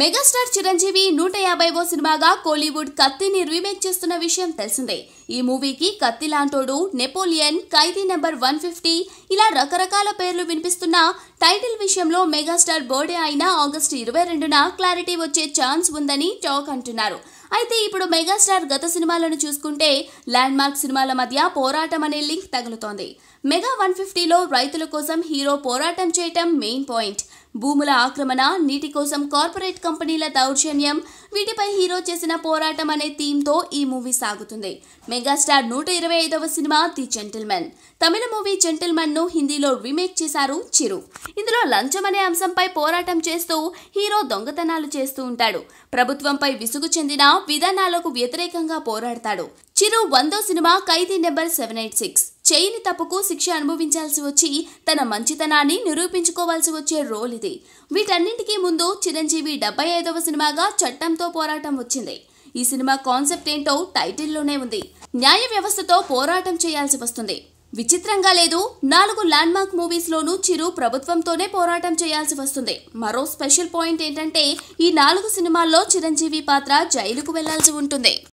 megastar Chiranjeevi నూట యాభైవో సినిమాగా కోలీవుడ్ కత్తిని రీమేక్ చేస్తున్న విషయం తెలిసిందే ఈ మూవీకి కత్తి లాంటోడు Napoleon Khaidi number one fifty ఇలా రకరకాల పేర్లు వినిపిస్తున్న టైటిల్ విషయంలో మెగాస్టార్ బర్త్డే అయిన ఆగస్టు ఇరవై రెండున క్లారిటీ వచ్చే ఛాన్స్ ఉందని టాక్ అంటున్నారు అయితే ఇప్పుడు మెగాస్టార్ గత సినిమాలను చూసుకుంటే ల్యాండ్ మార్క్ సినిమాల మధ్య పోరాటం అనే లింక్ తగులుతోంది మెగా వన్ ఫిఫ్టీలో రైతుల కోసం హీరో పోరాటం చేయటం మెయిన్ పాయింట్ భూముల ఆక్రమణ నీటి కోసం కార్పొరేట్ కంపెనీల దౌర్జన్యం వీటిపై హీరో చేసిన పోరాటం అనే థీమ్తో ఈ మూవీ సాగుతుంది మెగాస్టార్ నూట ఇరవై ఐదవ సినిమా ది జెంటిల్మెన్ తమిళ మూవీ ను హిందీలో రీమేక్ చేశారు చిరు ఇందులో లంచం అనే అంశంపై పోరాటం చేస్తూ హీరో దొంగతనాలు చేస్తూ ఉంటాడు ప్రభుత్వంపై విసుగు చెందిన విధానాలకు వ్యతిరేకంగా పోరాడతాడు చిరు వందో సినిమా Khaidi number seven eight six చేయని తప్పుకు శిక్ష అనుభవించాల్సి వచ్చి తన మంచితనాన్ని నిరూపించుకోవాల్సి వచ్చే రోల్ ఇది వీటన్నింటికీ ముందు చిరంజీవి డెబ్బై ఐదవ సినిమాగా చట్టంతో పోరాటం వచ్చింది ఈ సినిమా కాన్సెప్ట్ ఏంటో టైటిల్లోనే ఉంది న్యాయ వ్యవస్థతో పోరాటం చేయాల్సి వస్తుంది విచిత్రంగా లేదు నాలుగు ల్యాండ్ మూవీస్ మూవీస్లోనూ చిరు ప్రభుత్వంతోనే పోరాటం చేయాల్సి వస్తుంది మరో స్పెషల్ పాయింట్ ఏంటంటే ఈ నాలుగు సినిమాల్లో చిరంజీవి పాత్ర జైలుకు వెళ్లాల్సి ఉంటుంది